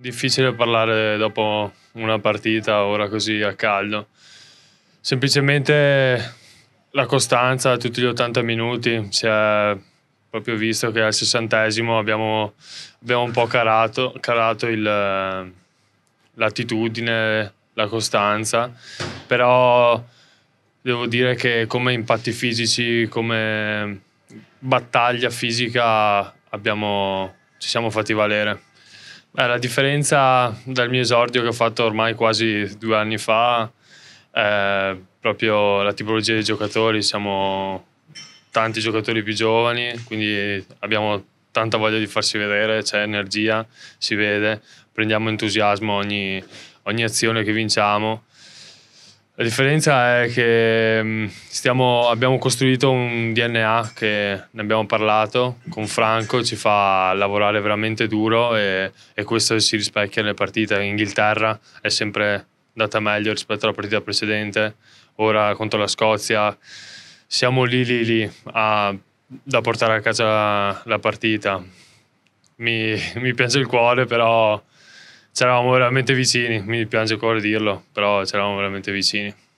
Difficile parlare dopo una partita, ora così a caldo. Semplicemente la costanza tutti gli 80 minuti, si è proprio visto che al 60 abbiamo, abbiamo un po' calato, carato il, l'attitudine, la costanza, però devo dire che come impatti fisici, come battaglia fisica abbiamo, ci siamo fatti valere. Beh, la differenza dal mio esordio che ho fatto ormai quasi due anni fa è proprio la tipologia dei giocatori. Siamo tanti giocatori più giovani, quindi abbiamo tanta voglia di farsi vedere, c'è energia, si vede, prendiamo entusiasmo ogni, ogni azione che vinciamo. La differenza è che mm, stiamo, abbiamo costruito un DNA che ne abbiamo parlato con Franco, ci fa lavorare veramente duro e, e questo si rispecchia nelle partite. In Inghilterra è sempre andata meglio rispetto alla partita precedente, ora contro la Scozia siamo lì lì lì a, da portare a casa la partita. Mi, mi piace il cuore però c'eravamo veramente vicini, mi piace ancora dirlo, però c'eravamo veramente vicini.